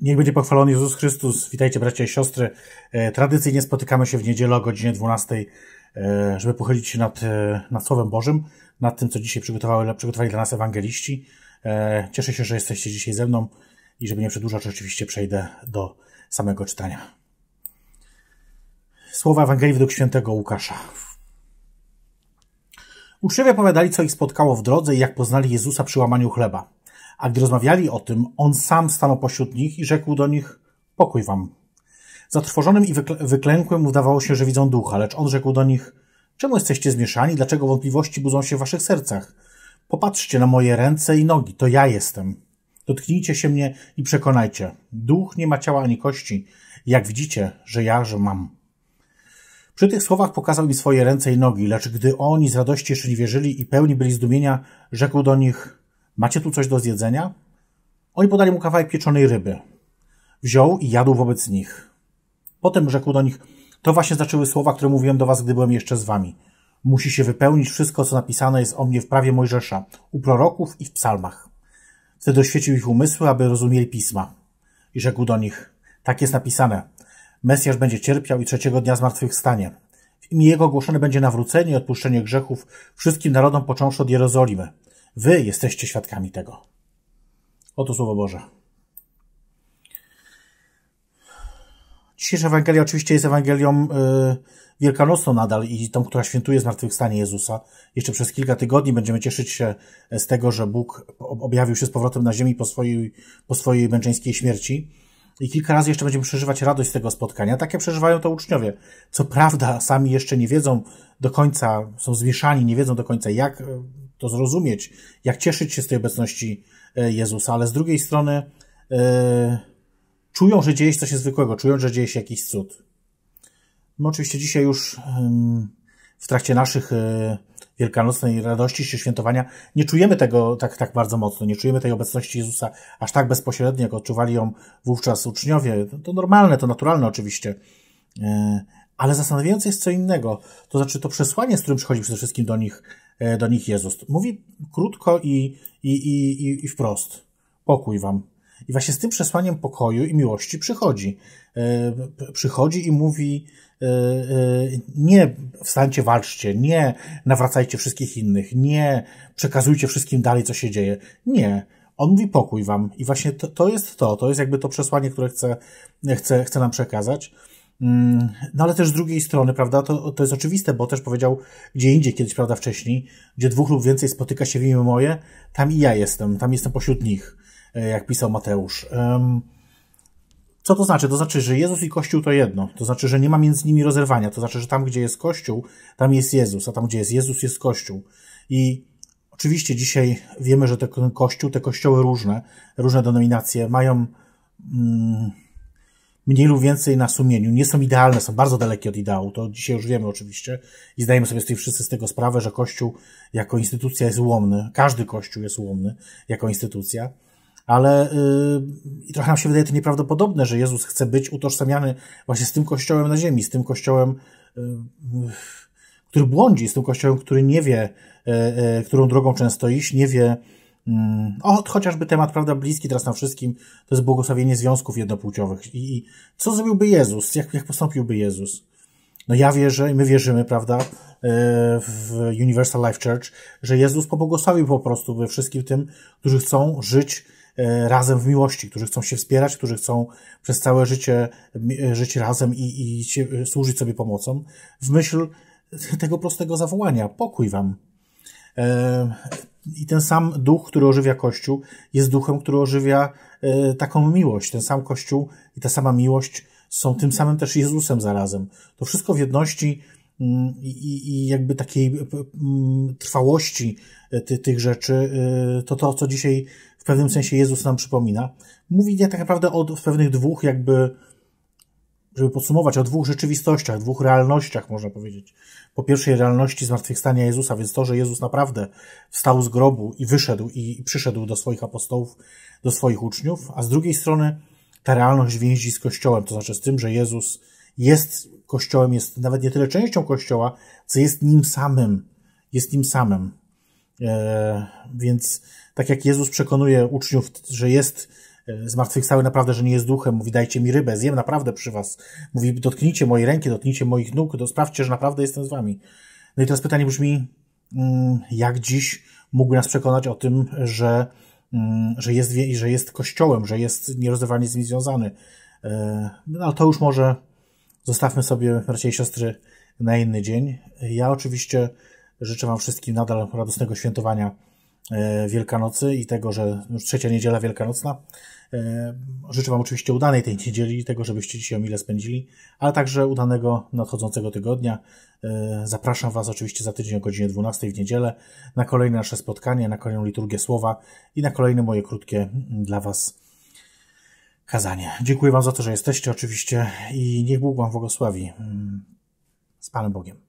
Niech będzie pochwalony Jezus Chrystus. Witajcie bracia i siostry. E, tradycyjnie spotykamy się w niedzielę o godzinie 12, e, żeby pochylić się nad, e, nad Słowem Bożym, nad tym, co dzisiaj przygotowali dla nas ewangeliści. Cieszę się, że jesteście dzisiaj ze mną i żeby nie przedłużać, oczywiście przejdę do samego czytania. Słowa Ewangelii według świętego Łukasza. Uczniowie opowiadali, co ich spotkało w drodze i jak poznali Jezusa przy łamaniu chleba. A gdy rozmawiali o tym, on sam stanął pośród nich i rzekł do nich: Pokój wam. Zatrwożonym i wykl- wyklękłym udawało się, że widzą ducha, lecz on rzekł do nich: Czemu jesteście zmieszani? Dlaczego wątpliwości budzą się w waszych sercach? Popatrzcie na moje ręce i nogi, to ja jestem. Dotknijcie się mnie i przekonajcie. Duch nie ma ciała ani kości, jak widzicie, że ja, że mam. Przy tych słowach pokazał im swoje ręce i nogi, lecz gdy oni z radości jeszcze nie wierzyli i pełni byli zdumienia, rzekł do nich, Macie tu coś do zjedzenia? Oni podali mu kawałek pieczonej ryby. Wziął i jadł wobec nich. Potem rzekł do nich: To właśnie zaczęły słowa, które mówiłem do was, gdy byłem jeszcze z wami. Musi się wypełnić wszystko, co napisane jest o mnie w prawie Mojżesza, u proroków i w psalmach. Wtedy oświecił ich umysły, aby rozumieli pisma. I rzekł do nich: Tak jest napisane. Mesjasz będzie cierpiał i trzeciego dnia zmartwychwstanie. W imię jego ogłoszone będzie nawrócenie i odpuszczenie grzechów wszystkim narodom, począwszy od Jerozolimy. Wy jesteście świadkami tego. Oto Słowo Boże. Dzisiejsza Ewangelia oczywiście jest Ewangelią yy, wielkanocną nadal i tą, która świętuje zmartwychwstanie Jezusa. Jeszcze przez kilka tygodni będziemy cieszyć się z tego, że Bóg objawił się z powrotem na ziemi po swojej, po swojej męczeńskiej śmierci i kilka razy jeszcze będziemy przeżywać radość z tego spotkania. Takie przeżywają to uczniowie. Co prawda, sami jeszcze nie wiedzą do końca, są zmieszani, nie wiedzą do końca, jak e, to zrozumieć, jak cieszyć się z tej obecności e, Jezusa, ale z drugiej strony e, czują, że dzieje się coś niezwykłego, czują, że dzieje się jakiś cud. My oczywiście dzisiaj już w trakcie naszych e, wielkanocnej radości czy świętowania nie czujemy tego tak, tak bardzo mocno, nie czujemy tej obecności Jezusa aż tak bezpośrednio, jak odczuwali ją wówczas uczniowie. To, normalne, to naturalne oczywiście. E, ale zastanawiające jest co innego. To znaczy to przesłanie, z którym przychodzi przede wszystkim do nich, e, do nich Jezus. Mówi krótko i, i, i, i wprost. Pokój wam, i właśnie z tym przesłaniem pokoju i miłości przychodzi. E, przychodzi i mówi: e, e, Nie wstańcie, walczcie, nie nawracajcie wszystkich innych, nie przekazujcie wszystkim dalej, co się dzieje. Nie. On mówi pokój wam. I właśnie to, to jest to, to jest jakby to przesłanie, które chce, chce, chce nam przekazać. Mm, no ale też z drugiej strony, prawda, to, to jest oczywiste, bo też powiedział gdzie indziej kiedyś, prawda, wcześniej, gdzie dwóch lub więcej spotyka się w imię moje, tam i ja jestem, tam jestem pośród nich. E, jak pisał Mateusz. Co to znaczy? To znaczy, że Jezus i Kościół to jedno. To znaczy, że nie ma między nimi rozerwania. To znaczy, że tam, gdzie jest Kościół, tam jest Jezus, a tam, gdzie jest Jezus, jest Kościół. I oczywiście dzisiaj wiemy, że ten Kościół, te kościoły różne, różne denominacje mają mm, mniej lub więcej na sumieniu. Nie są idealne, są bardzo dalekie od ideału. To dzisiaj już wiemy oczywiście i zdajemy sobie z tej, wszyscy z tego sprawę, że Kościół jako instytucja jest ułomny. Każdy Kościół jest ułomny jako instytucja ale yy, trochę nam się wydaje to nieprawdopodobne, że Jezus chce być utożsamiany właśnie z tym kościołem na ziemi, z tym kościołem, yy, który błądzi, z tym kościołem, który nie wie, yy, którą drogą często iść, nie wie, mm, o, chociażby temat, prawda, bliski teraz nam wszystkim, to jest błogosławienie związków jednopłciowych. I, i co zrobiłby Jezus? Jak, jak postąpiłby Jezus? No ja wierzę i my wierzymy, prawda, y, w Universal Life Church, że Jezus pobłogosławił po prostu we wszystkim tym, którzy chcą żyć E, razem w miłości, którzy chcą się wspierać, którzy chcą przez całe życie e, żyć razem i, i się, e, służyć sobie pomocą, w myśl tego prostego zawołania: pokój wam. I ten sam duch, który ożywia Kościół, jest duchem, który ożywia taką miłość. Ten sam Kościół i ta sama miłość są tym samym też Jezusem zarazem. To wszystko w jedności mm, i, i jakby takiej trwałości tych rzeczy, to to, co dzisiaj pewnym sensie Jezus nam przypomina. Mówi nie tak naprawdę o pewnych dwóch, jakby, żeby podsumować, o dwóch rzeczywistościach, dwóch realnościach, można powiedzieć. Po pierwszej realności zmartwychwstania Jezusa, więc to, że Jezus naprawdę wstał z grobu i wyszedł i, i przyszedł do swoich apostołów, do swoich uczniów, a z drugiej strony ta realność więzi z Kościołem, to znaczy z tym, że Jezus jest Kościołem, jest nawet nie tyle częścią Kościoła, co jest nim samym. Jest nim samym. E, więc tak jak Jezus przekonuje uczniów, że jest e, zmartwychwstały naprawdę, że nie jest duchem, mówi dajcie mi rybę, zjem naprawdę przy was. Mówi dotknijcie mojej ręki, dotknijcie moich nóg, to sprawdźcie, że naprawdę jestem z wami. No i teraz pytanie brzmi, mm, jak dziś mógłby nas przekonać o tym, że, mm, że, jest, że jest kościołem, że jest nierozerwalnie z nim związany. E, no, ale to już może zostawmy sobie, bracia i siostry, na inny dzień. Ja oczywiście Życzę Wam wszystkim nadal radosnego świętowania e, Wielkanocy i tego, że już trzecia niedziela Wielkanocna. E, życzę Wam oczywiście udanej tej niedzieli, tego, żebyście dzisiaj o mile spędzili, ale także udanego nadchodzącego tygodnia. E, zapraszam Was oczywiście za tydzień o godzinie 12 w niedzielę na kolejne nasze spotkanie, na kolejną liturgię słowa i na kolejne moje krótkie mm, dla Was kazanie. Dziękuję Wam za to, że jesteście oczywiście i niech Bóg Wam błogosławi. Mm, z Panem Bogiem.